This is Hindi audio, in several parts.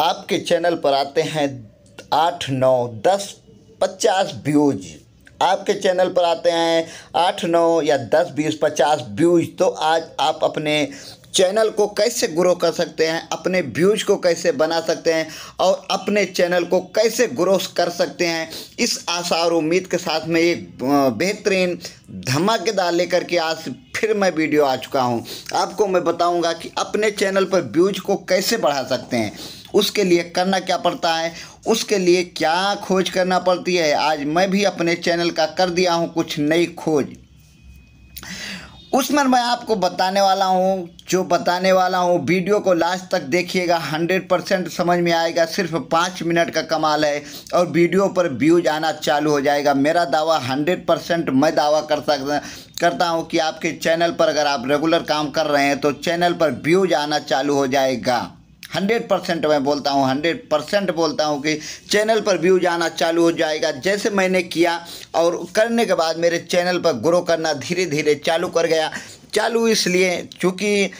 आपके चैनल पर आते हैं आठ नौ दस पचास व्यूज आपके चैनल पर आते हैं आठ नौ या दस बीस पचास व्यूज तो आज आप अपने चैनल को कैसे ग्रो कर सकते हैं अपने व्यूज को कैसे बना सकते हैं और अपने चैनल को कैसे ग्रो कर सकते हैं इस आशा और उम्मीद के साथ में एक बेहतरीन धमाकेदार लेकर के आज फिर मैं वीडियो आ चुका हूं आपको मैं बताऊंगा कि अपने चैनल पर व्यूज को कैसे बढ़ा सकते हैं उसके लिए करना क्या पड़ता है उसके लिए क्या खोज करना पड़ती है आज मैं भी अपने चैनल का कर दिया हूँ कुछ नई खोज उसमें मैं आपको बताने वाला हूँ जो बताने वाला हूँ वीडियो को लास्ट तक देखिएगा हंड्रेड परसेंट समझ में आएगा सिर्फ पाँच मिनट का कमाल है और वीडियो पर व्यूज आना चालू हो जाएगा मेरा दावा हंड्रेड परसेंट मैं दावा कर सकता करता हूँ कि आपके चैनल पर अगर आप रेगुलर काम कर रहे हैं तो चैनल पर व्यूज आना चालू हो जाएगा हंड्रेड परसेंट मैं बोलता हूँ हंड्रेड परसेंट बोलता हूँ कि चैनल पर व्यूज आना चालू हो जाएगा जैसे मैंने किया और करने के बाद मेरे चैनल पर ग्रो करना धीरे धीरे चालू कर गया चालू इसलिए चूँकि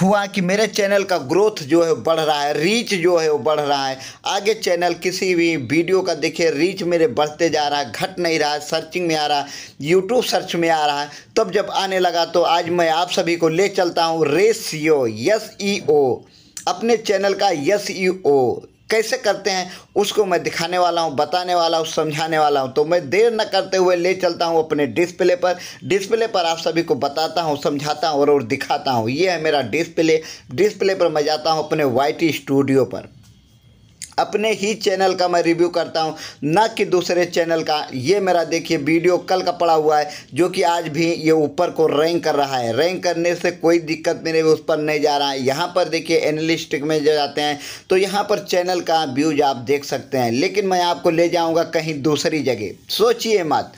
हुआ कि मेरे चैनल का ग्रोथ जो है बढ़ रहा है रीच जो है वो बढ़ रहा है आगे चैनल किसी भी वीडियो का देखे रीच मेरे बढ़ते जा रहा है घट नहीं रहा है सर्चिंग में आ रहा है यूट्यूब सर्च में आ रहा है तब जब आने लगा तो आज मैं आप सभी को ले चलता हूँ रेसियो यस ई ओ अपने चैनल का यस यू ओ कैसे करते हैं उसको मैं दिखाने वाला हूँ बताने वाला हूँ समझाने वाला हूँ तो मैं देर न करते हुए ले चलता हूँ अपने डिस्प्ले पर डिस्प्ले पर आप सभी को बताता हूँ समझाता हूँ और, और दिखाता हूँ ये है मेरा डिस्प्ले डिस्प्ले पर मैं जाता हूँ अपने वाई स्टूडियो पर अपने ही चैनल का मैं रिव्यू करता हूँ ना कि दूसरे चैनल का ये मेरा देखिए वीडियो कल का पड़ा हुआ है जो कि आज भी ये ऊपर को रैंक कर रहा है रैंक करने से कोई दिक्कत मेरे उस पर नहीं जा रहा है यहाँ पर देखिए एनालिस्टिक में जो जाते हैं तो यहाँ पर चैनल का व्यूज आप देख सकते हैं लेकिन मैं आपको ले जाऊँगा कहीं दूसरी जगह सोचिए मत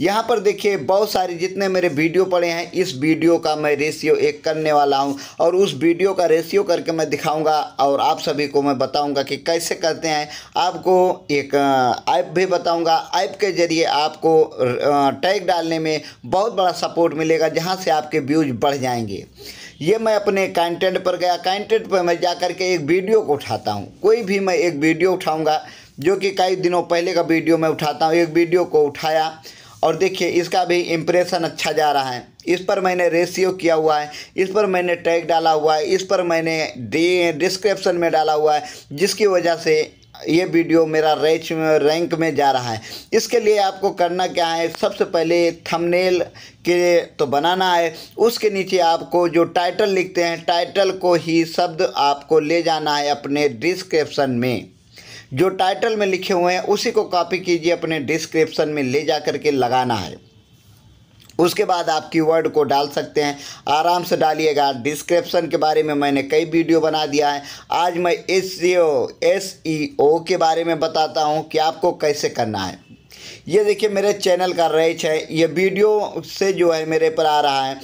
यहाँ पर देखिए बहुत सारे जितने मेरे वीडियो पड़े हैं इस वीडियो का मैं रेशियो एक करने वाला हूँ और उस वीडियो का रेशियो करके मैं दिखाऊँगा और आप सभी को मैं बताऊँगा कि कैसे करते हैं आपको एक ऐप भी बताऊँगा ऐप के ज़रिए आपको टैग डालने में बहुत बड़ा सपोर्ट मिलेगा जहाँ से आपके व्यूज बढ़ जाएंगे ये मैं अपने कंटेंट पर गया कंटेंट पर मैं जा कर के एक वीडियो को उठाता हूँ कोई भी मैं एक वीडियो उठाऊँगा जो कि कई दिनों पहले का वीडियो मैं उठाता हूँ एक वीडियो को उठाया और देखिए इसका भी इम्प्रेशन अच्छा जा रहा है इस पर मैंने रेशियो किया हुआ है इस पर मैंने टैग डाला हुआ है इस पर मैंने डिस्क्रिप्शन में डाला हुआ है जिसकी वजह से ये वीडियो मेरा रैच रैंक में जा रहा है इसके लिए आपको करना क्या है सबसे पहले थंबनेल के तो बनाना है उसके नीचे आपको जो टाइटल लिखते हैं टाइटल को ही शब्द आपको ले जाना है अपने डिस्क्रिप्शन में जो टाइटल में लिखे हुए हैं उसी को कॉपी कीजिए अपने डिस्क्रिप्शन में ले जा कर के लगाना है उसके बाद आप कीवर्ड को डाल सकते हैं आराम से डालिएगा डिस्क्रिप्शन के बारे में मैंने कई वीडियो बना दिया है आज मैं एस एस ई ओ के बारे में बताता हूँ कि आपको कैसे करना है ये देखिए मेरे चैनल का रेच है ये वीडियो से जो है मेरे पर आ रहा है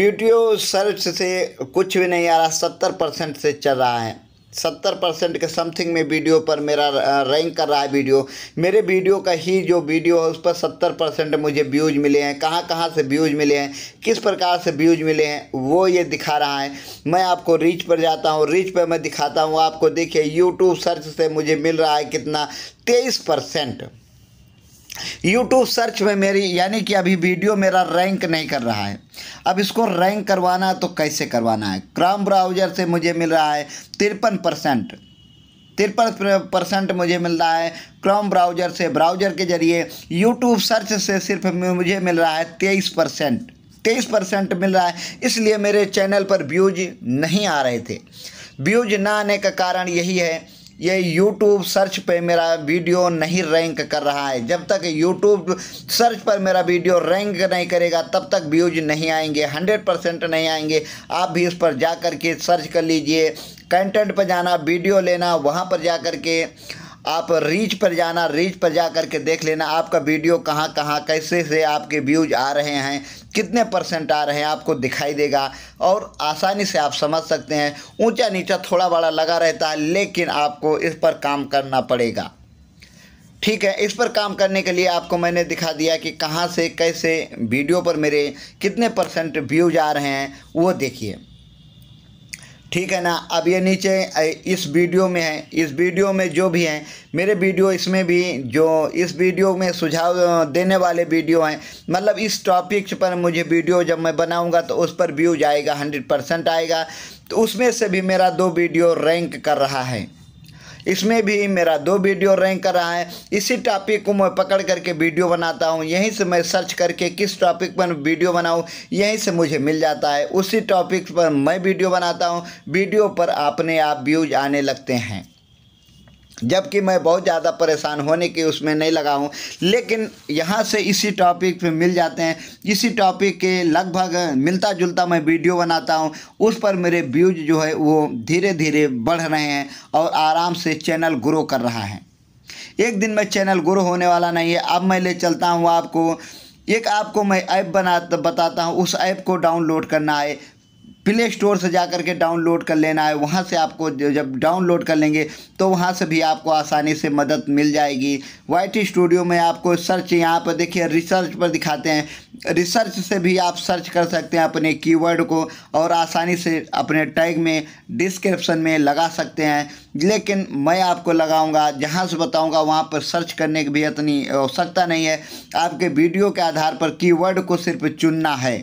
वीडियो सर्च से कुछ भी नहीं आ रहा सत्तर परसेंट से चल रहा है सत्तर परसेंट के समथिंग में वीडियो पर मेरा रैंक कर रहा है वीडियो मेरे वीडियो का ही जो वीडियो है उस पर सत्तर परसेंट मुझे व्यूज मिले हैं कहाँ कहाँ से व्यूज मिले हैं किस प्रकार से व्यूज मिले हैं वो ये दिखा रहा है मैं आपको रीच पर जाता हूँ रीच पर मैं दिखाता हूँ आपको देखिए यूट्यूब सर्च से मुझे मिल रहा है कितना तेईस परसेंट यूट्यूब सर्च में मेरी यानी कि अभी वीडियो मेरा रैंक नहीं कर रहा है अब इसको रैंक करवाना तो कैसे करवाना है क्राम ब्राउजर से मुझे मिल रहा है तिरपन परसेंट तिरपन परसेंट मुझे मिल रहा है क्रोम ब्राउजर से ब्राउजर के जरिए यूट्यूब सर्च से सिर्फ मुझे मिल रहा है तेईस परसेंट तेईस परसेंट मिल रहा है इसलिए मेरे चैनल पर व्यूज नहीं आ रहे थे व्यूज ना आने का कारण यही है ये यूट्यूब सर्च पे मेरा वीडियो नहीं रैंक कर रहा है जब तक यूट्यूब सर्च पर मेरा वीडियो रैंक नहीं करेगा तब तक व्यूज नहीं आएंगे हंड्रेड परसेंट नहीं आएंगे आप भी इस पर जा कर के सर्च कर लीजिए कंटेंट पर जाना वीडियो लेना वहाँ पर जा कर के आप रीच पर जाना रीच पर जा करके देख लेना आपका वीडियो कहाँ कहाँ कैसे से आपके व्यूज आ रहे हैं कितने परसेंट आ रहे हैं आपको दिखाई देगा और आसानी से आप समझ सकते हैं ऊंचा नीचा थोड़ा बड़ा लगा रहता है लेकिन आपको इस पर काम करना पड़ेगा ठीक है इस पर काम करने के लिए आपको मैंने दिखा दिया कि कहाँ से कैसे वीडियो पर मेरे कितने परसेंट व्यूज आ रहे हैं वो देखिए ठीक है ना अब ये नीचे इस वीडियो में है इस वीडियो में जो भी हैं मेरे वीडियो इसमें भी जो इस वीडियो में सुझाव देने वाले वीडियो हैं मतलब इस टॉपिक्स पर मुझे वीडियो जब मैं बनाऊंगा तो उस पर व्यूज आएगा हंड्रेड परसेंट आएगा तो उसमें से भी मेरा दो वीडियो रैंक कर रहा है इसमें भी मेरा दो वीडियो रैंक कर रहा है इसी टॉपिक को मैं पकड़ करके वीडियो बनाता हूँ यहीं से मैं सर्च करके किस टॉपिक पर वीडियो बनाऊँ यहीं से मुझे मिल जाता है उसी टॉपिक पर मैं वीडियो बनाता हूँ वीडियो पर अपने आप व्यूज आने लगते हैं जबकि मैं बहुत ज़्यादा परेशान होने के उसमें नहीं लगा हूँ लेकिन यहाँ से इसी टॉपिक पे मिल जाते हैं इसी टॉपिक के लगभग मिलता जुलता मैं वीडियो बनाता हूँ उस पर मेरे व्यूज जो है वो धीरे धीरे बढ़ रहे हैं और आराम से चैनल ग्रो कर रहा है एक दिन में चैनल ग्रो होने वाला नहीं है अब मैं ले चलता हूँ आपको एक आपको मैं ऐप बना बताता हूँ उस ऐप को डाउनलोड करना है प्ले स्टोर से जा कर के डाउनलोड कर लेना है वहाँ से आपको जब डाउनलोड कर लेंगे तो वहाँ से भी आपको आसानी से मदद मिल जाएगी वाई स्टूडियो में आपको सर्च यहाँ पर देखिए रिसर्च पर दिखाते हैं रिसर्च से भी आप सर्च कर सकते हैं अपने कीवर्ड को और आसानी से अपने टैग में डिस्क्रिप्शन में लगा सकते हैं लेकिन मैं आपको लगाऊंगा जहाँ से बताऊंगा वहाँ पर सर्च करने की भी इतनी आवश्यकता नहीं है आपके वीडियो के आधार पर कीवर्ड को सिर्फ चुनना है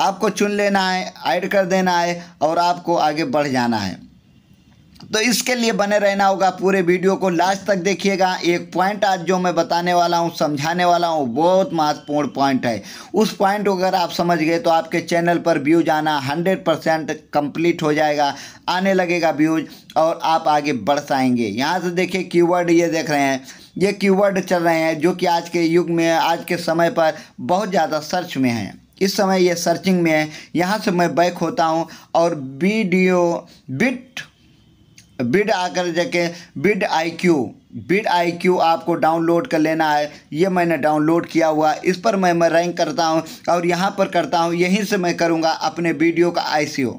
आपको चुन लेना है ऐड कर देना है और आपको आगे बढ़ जाना है तो इसके लिए बने रहना होगा पूरे वीडियो को लास्ट तक देखिएगा एक पॉइंट आज जो मैं बताने वाला हूँ समझाने वाला हूँ बहुत महत्वपूर्ण पॉइंट है उस पॉइंट को अगर आप समझ गए तो आपके चैनल पर व्यूज आना हंड्रेड परसेंट कम्प्लीट हो जाएगा आने लगेगा व्यूज और आप आगे बढ़ पाएंगे यहाँ से देखिए कीवर्ड ये देख रहे हैं ये क्यूवर्ड चल रहे हैं जो कि आज के युग में आज के समय पर बहुत ज़्यादा सर्च में हैं इस समय ये सर्चिंग में है यहाँ से मैं बैक होता हूँ और वीडियो बिट बिड आकर जाके bid I Q bid I Q आपको डाउनलोड कर लेना है ये मैंने डाउनलोड किया हुआ इस पर मैं मैं रैंक करता हूँ और यहाँ पर करता हूँ यहीं से मैं करूँगा अपने वीडियो का आई सी ओ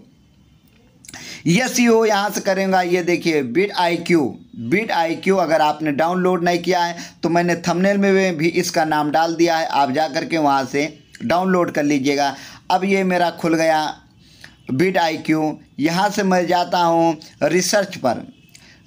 ये सी ओ यहाँ से करेंगे ये देखिए bit I Q bid I Q अगर आपने डाउनलोड नहीं किया है तो मैंने थंबनेल में भी इसका नाम डाल दिया है आप जा करके वहाँ से डाउनलोड कर लीजिएगा अब ये मेरा खुल गया बिट आई क्यू यहाँ से मैं जाता हूँ रिसर्च पर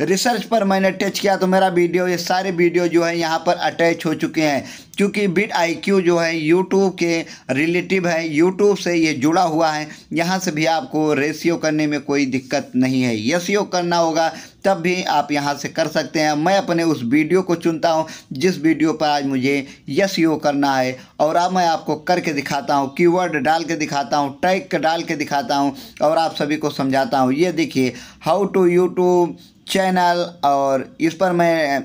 रिसर्च पर मैंने टच किया तो मेरा वीडियो ये सारे वीडियो जो है यहाँ पर अटैच हो चुके हैं क्योंकि बिट आईक्यू जो है यूट्यूब के रिलेटिव है यूट्यूब से ये जुड़ा हुआ है यहाँ से भी आपको रेशियो करने में कोई दिक्कत नहीं है यशियो करना होगा तब भी आप यहाँ से कर सकते हैं मैं अपने उस वीडियो को चुनता हूँ जिस वीडियो पर आज मुझे यशियो करना है और अब मैं आपको करके दिखाता हूँ वर्ड डाल के दिखाता हूँ टैग डाल के दिखाता हूँ और आप सभी को समझाता हूँ ये देखिए हाउ टू यूट्यूब चैनल और इस पर मैं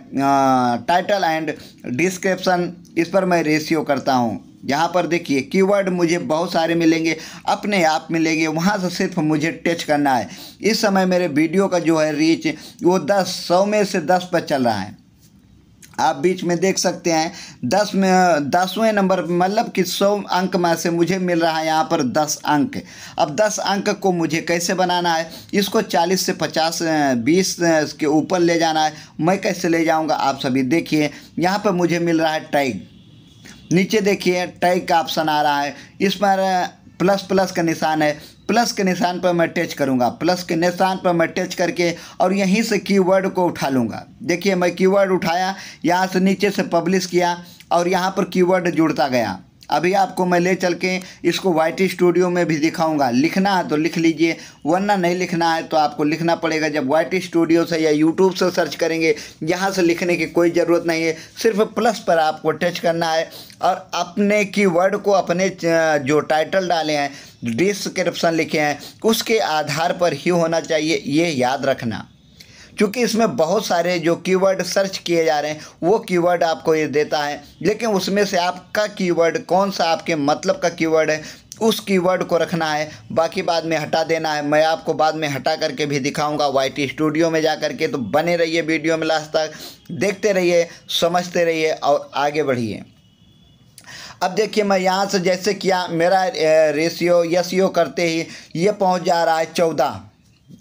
टाइटल एंड डिस्क्रिप्शन इस पर मैं रेशियो करता हूँ यहाँ पर देखिए कीवर्ड मुझे बहुत सारे मिलेंगे अपने आप मिलेंगे वहाँ से सिर्फ मुझे टच करना है इस समय मेरे वीडियो का जो है रीच वो दस सौ में से दस पर चल रहा है आप बीच में देख सकते हैं दस में दसवें नंबर मतलब कि सौ अंक में से मुझे मिल रहा है यहाँ पर दस अंक अब दस अंक को मुझे कैसे बनाना है इसको चालीस से पचास बीस के ऊपर ले जाना है मैं कैसे ले जाऊँगा आप सभी देखिए यहाँ पर मुझे मिल रहा है टैग नीचे देखिए टैग का ऑप्शन आ रहा है इस पर प्लस प्लस का निशान है प्लस के निशान पर मैं टच करूँगा प्लस के निशान पर मैं टच करके और यहीं से कीवर्ड को उठा लूँगा देखिए मैं कीवर्ड उठाया यहाँ से नीचे से पब्लिश किया और यहाँ पर कीवर्ड जुड़ता गया अभी आपको मैं ले चल के इसको वाई स्टूडियो में भी दिखाऊंगा लिखना है तो लिख लीजिए वरना नहीं लिखना है तो आपको लिखना पड़ेगा जब वाई स्टूडियो से या यूट्यूब से सर्च करेंगे यहाँ से लिखने की कोई ज़रूरत नहीं है सिर्फ प्लस पर आपको टच करना है और अपने वर्ड को अपने जो टाइटल डाले हैं डिस्क्रिप्सन लिखे हैं उसके आधार पर ही होना चाहिए ये याद रखना क्योंकि इसमें बहुत सारे जो कीवर्ड सर्च किए जा रहे हैं वो कीवर्ड आपको ये देता है लेकिन उसमें से आपका कीवर्ड कौन सा आपके मतलब का कीवर्ड है उस कीवर्ड को रखना है बाकी बाद में हटा देना है मैं आपको बाद में हटा करके भी दिखाऊंगा वाई स्टूडियो में जा के तो बने रहिए वीडियो में लास्ट तक देखते रहिए समझते रहिए और आगे बढ़िए अब देखिए मैं यहाँ से जैसे किया मेरा रेशियो यशियो e करते ही ये पहुँच जा रहा है चौदह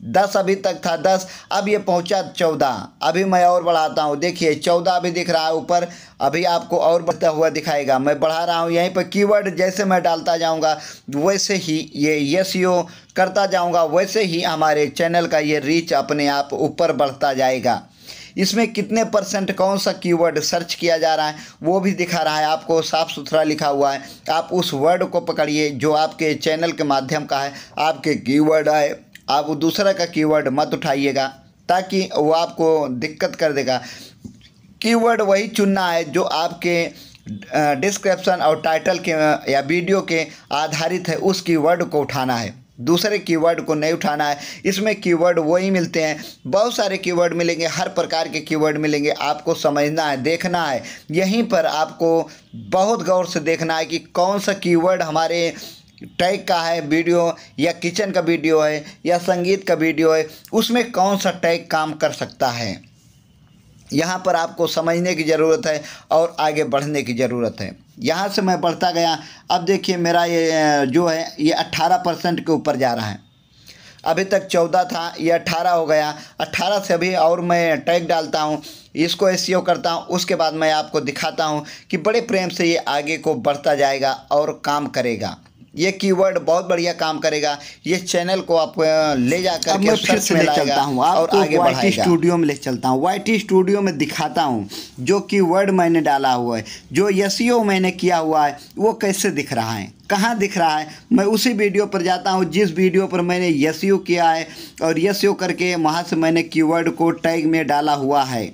दस अभी तक था दस अब ये पहुंचा चौदह अभी मैं और बढ़ाता हूँ देखिए चौदह अभी दिख रहा है ऊपर अभी आपको और बढ़ता हुआ दिखाएगा मैं बढ़ा रहा हूँ यहीं पर कीवर्ड जैसे मैं डालता जाऊँगा वैसे ही ये यस यो करता जाऊँगा वैसे ही हमारे चैनल का ये रीच अपने आप ऊपर बढ़ता जाएगा इसमें कितने परसेंट कौन सा कीवर्ड सर्च किया जा रहा है वो भी दिखा रहा है आपको साफ़ सुथरा लिखा हुआ है आप उस वर्ड को पकड़िए जो आपके चैनल के माध्यम का है आपके कीवर्ड है आप दूसरा का कीवर्ड मत उठाइएगा ताकि वो आपको दिक्कत कर देगा कीवर्ड वही चुनना है जो आपके डिस्क्रिप्शन और टाइटल के या वीडियो के आधारित है उस कीवर्ड को उठाना है दूसरे कीवर्ड को नहीं उठाना है इसमें कीवर्ड वही मिलते हैं बहुत सारे कीवर्ड मिलेंगे हर प्रकार के कीवर्ड मिलेंगे आपको समझना है देखना है यहीं पर आपको बहुत गौर से देखना है कि कौन सा कीवर्ड हमारे टैग का है वीडियो या किचन का वीडियो है या संगीत का वीडियो है उसमें कौन सा टैग काम कर सकता है यहाँ पर आपको समझने की ज़रूरत है और आगे बढ़ने की ज़रूरत है यहाँ से मैं बढ़ता गया अब देखिए मेरा ये जो है ये अट्ठारह परसेंट के ऊपर जा रहा है अभी तक चौदह था ये अट्ठारह हो गया अट्ठारह से अभी और मैं टैग डालता हूँ इसको एस e करता हूँ उसके बाद मैं आपको दिखाता हूँ कि बड़े प्रेम से ये आगे को बढ़ता जाएगा और काम करेगा ये कीवर्ड बहुत बढ़िया काम करेगा ये चैनल को आप ले जाकर मैं फिर से ले चलता हूँ और तो आगे वाई स्टूडियो में ले चलता हूँ वाई स्टूडियो में दिखाता हूँ जो कीवर्ड मैंने डाला हुआ है जो यसीओ e मैंने किया हुआ है वो कैसे दिख रहा है कहाँ दिख रहा है मैं उसी वीडियो पर जाता हूँ जिस वीडियो पर मैंने यस e किया है और यस e करके वहाँ से मैंने की को टैग में डाला हुआ है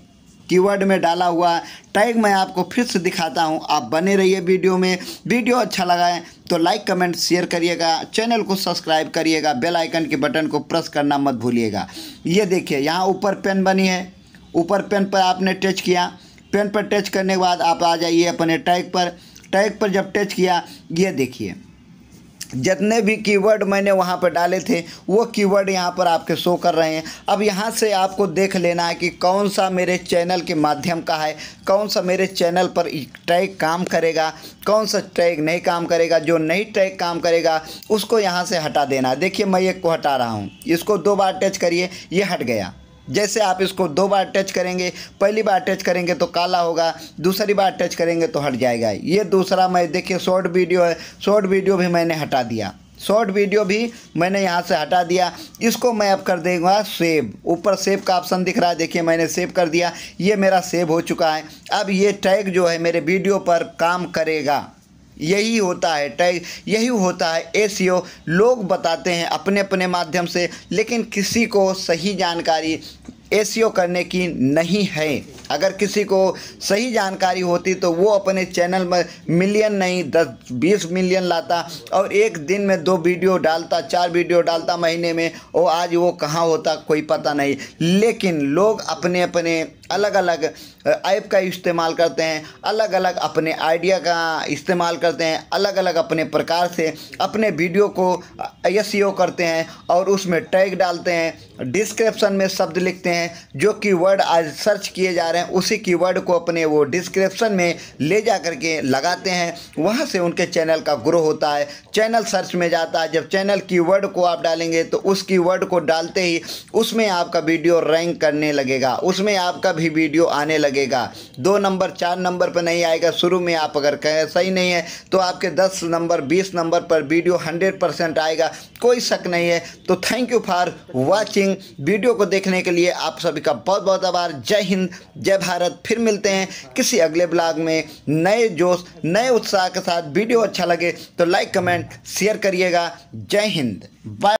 कीवर्ड में डाला हुआ टैग मैं आपको फिर से दिखाता हूँ आप बने रहिए वीडियो में वीडियो अच्छा लगा है तो लाइक कमेंट शेयर करिएगा चैनल को सब्सक्राइब करिएगा बेल आइकन के बटन को प्रेस करना मत भूलिएगा ये देखिए यहाँ ऊपर पेन बनी है ऊपर पेन पर आपने टच किया पेन पर टच करने के बाद आप आ जाइए अपने टैग पर टैग पर जब टच किया ये देखिए जितने भी कीवर्ड मैंने वहाँ पर डाले थे वो कीवर्ड यहाँ पर आपके शो कर रहे हैं अब यहाँ से आपको देख लेना है कि कौन सा मेरे चैनल के माध्यम का है कौन सा मेरे चैनल पर ट्रैग काम करेगा कौन सा ट्रैग नहीं काम करेगा जो नहीं ट्रैग काम करेगा उसको यहाँ से हटा देना है देखिए मैं एक को हटा रहा हूँ इसको दो बार टच करिए ये हट गया जैसे आप इसको दो बार टच करेंगे पहली बार टच करेंगे तो काला होगा दूसरी बार टच करेंगे तो हट जाएगा ये दूसरा मैं देखिए शॉर्ट वीडियो है शॉर्ट वीडियो भी मैंने हटा दिया शॉर्ट वीडियो भी मैंने यहाँ से हटा दिया इसको मैं अब कर देगा सेव ऊपर सेव का ऑप्शन दिख रहा है देखिए मैंने सेव कर दिया ये मेरा सेव हो चुका है अब ये टैग जो है मेरे वीडियो पर काम करेगा यही होता है टैग यही होता है ए लोग बताते हैं अपने अपने माध्यम से लेकिन किसी को सही जानकारी ए करने की नहीं है अगर किसी को सही जानकारी होती तो वो अपने चैनल में मिलियन नहीं दस बीस मिलियन लाता और एक दिन में दो वीडियो डालता चार वीडियो डालता महीने में और आज वो कहाँ होता कोई पता नहीं लेकिन लोग अपने अपने अलग अलग ऐप का इस्तेमाल करते हैं अलग अलग अपने आइडिया का इस्तेमाल करते हैं अलग अलग अपने प्रकार से अपने वीडियो को एस करते हैं और उसमें टैग डालते हैं डिस्क्रिप्शन में शब्द लिखते हैं जो कीवर्ड आज सर्च किए जा रहे हैं उसी कीवर्ड को अपने वो डिस्क्रिप्शन में ले जा करके लगाते हैं वहाँ से उनके चैनल का ग्रो होता है चैनल सर्च में जाता है जब चैनल वर्ड को आप डालेंगे तो उस वर्ड को डालते ही उसमें आपका वीडियो रैंक करने लगेगा उसमें आपका भी वीडियो आने लगेगा दो नंबर चार नंबर पर नहीं आएगा शुरू में आप अगर कहें सही नहीं है तो आपके दस नंबर बीस नंबर पर वीडियो हंड्रेड परसेंट आएगा कोई शक नहीं है तो thank you for watching video को देखने के लिए आप सभी का बहुत बहुत आभार जय हिंद जय भारत फिर मिलते हैं किसी अगले ब्लॉग में नए जोश नए उत्साह के साथ वीडियो अच्छा लगे तो लाइक कमेंट शेयर करिएगा जय हिंद बाय